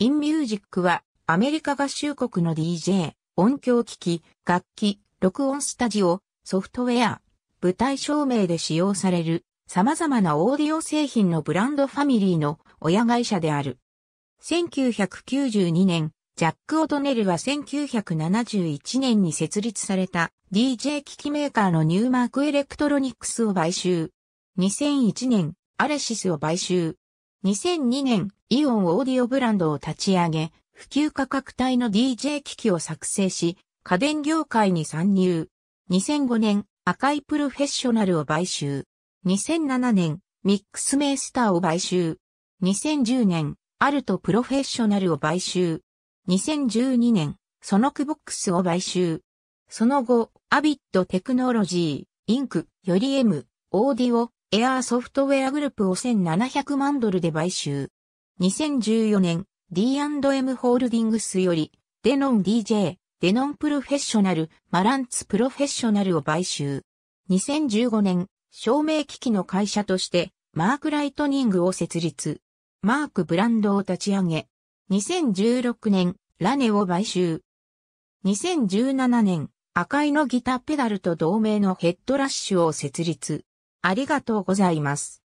インミュージックはアメリカ合衆国の DJ、音響機器、楽器、録音スタジオ、ソフトウェア、舞台照明で使用される様々なオーディオ製品のブランドファミリーの親会社である。1992年、ジャック・オドネルは1971年に設立された DJ 機器メーカーのニューマークエレクトロニクスを買収。2001年、アレシスを買収。2002年、イオンオーディオブランドを立ち上げ、普及価格帯の DJ 機器を作成し、家電業界に参入。2005年、赤いプロフェッショナルを買収。2007年、ミックスメイスターを買収。2010年、アルトプロフェッショナルを買収。2012年、ソノクボックスを買収。その後、アビットテクノロジー、インク、より M、オーディオ、エアーソフトウェアグループを1700万ドルで買収。2014年、D&M ホールディングスより、デノン DJ、デノンプロフェッショナル、マランツプロフェッショナルを買収。2015年、照明機器の会社として、マークライトニングを設立。マークブランドを立ち上げ。2016年、ラネを買収。2017年、赤いのギターペダルと同盟のヘッドラッシュを設立。ありがとうございます。